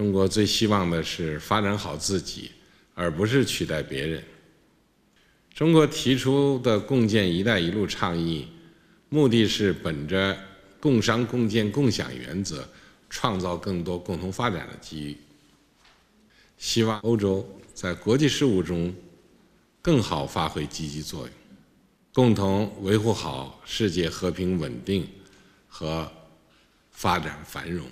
中国最希望的是发展好自己，而不是取代别人。中国提出的共建“一带一路”倡议，目的是本着共商、共建、共享原则，创造更多共同发展的机遇。希望欧洲在国际事务中更好发挥积极作用，共同维护好世界和平稳定和发展繁荣。